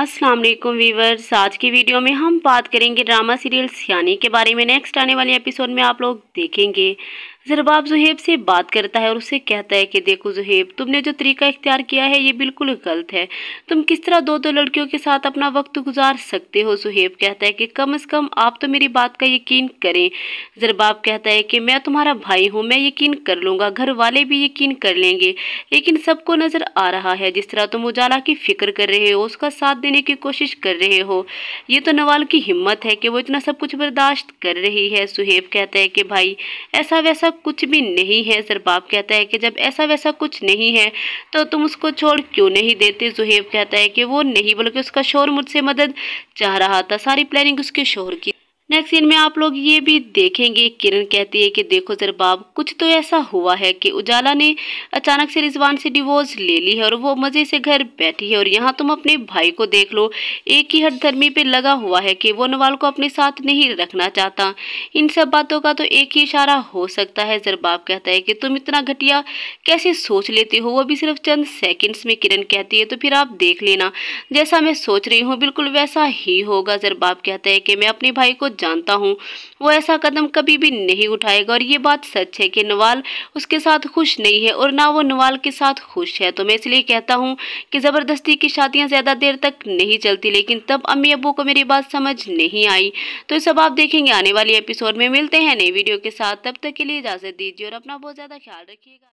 अस्सलाम वालेकुम वीवर्स आज की वीडियो में हम बात करेंगे ड्रामा सीरियल सियानी के बारे में नेक्स्ट आने वाले एपिसोड में आप लोग देखेंगे जरबाब जुहेब से बात करता है और उसे कहता है कि देखो जुहेब तुमने जो तरीका इख्तियार किया है ये बिल्कुल गलत है तुम किस तरह दो दो लड़कियों के साथ अपना वक्त गुजार सकते हो जुहेब कहता है कि कम अज़ कम आप तो मेरी बात का यकीन करें जरबाब कहता है कि मैं तुम्हारा भाई हूँ मैं यकीन कर लूँगा घर वाले भी यकीन कर लेंगे लेकिन सबको नज़र आ रहा है जिस तरह तुम उजाला की फ़िक्र कर रहे हो उसका साथ देने की कोशिश कर रहे हो ये तो नवाल की हिम्मत है कि वो इतना सब कुछ बर्दाश्त कर रही है सुहेब कहता है कि भाई ऐसा वैसा कुछ भी नहीं है सर बाप कहता है कि जब ऐसा वैसा कुछ नहीं है तो तुम उसको छोड़ क्यों नहीं देते जुहेब कहता है कि वो नहीं बल्कि उसका शोर मुझसे मदद चाह रहा था सारी प्लानिंग उसके शोर की नेक्स्ट सीन में आप लोग ये भी देखेंगे किरण कहती है कि देखो जरबाब कुछ तो ऐसा हुआ है कि उजाला ने अचानक से रिजवान से डिवोर्स ले ली है और वो मज़े से घर बैठी है और यहाँ तुम अपने भाई को देख लो एक ही धर्मी पे लगा हुआ है कि वो नवाल को अपने साथ नहीं रखना चाहता इन सब बातों का तो एक ही इशारा हो सकता है जरबाब कहता है कि तुम इतना घटिया कैसे सोच लेते हो वो भी सिर्फ चंद सेकेंड्स में किरण कहती है तो फिर आप देख लेना जैसा मैं सोच रही हूँ बिल्कुल वैसा ही होगा जरबाब कहता है कि मैं अपने भाई को जानता हूँ वो ऐसा कदम कभी भी नहीं उठाएगा और ये बात सच है कि नवाल उसके साथ खुश नहीं है और ना वो नवाल के साथ खुश है तो मैं इसलिए कहता हूँ कि ज़बरदस्ती की शादियाँ ज़्यादा देर तक नहीं चलती लेकिन तब अम्मी अबू को मेरी बात समझ नहीं आई तो सब आप देखेंगे आने वाली एपिसोड में मिलते हैं नई वीडियो के साथ तब तक के लिए इजाज़त दीजिए और अपना बहुत ज़्यादा ख्याल रखिएगा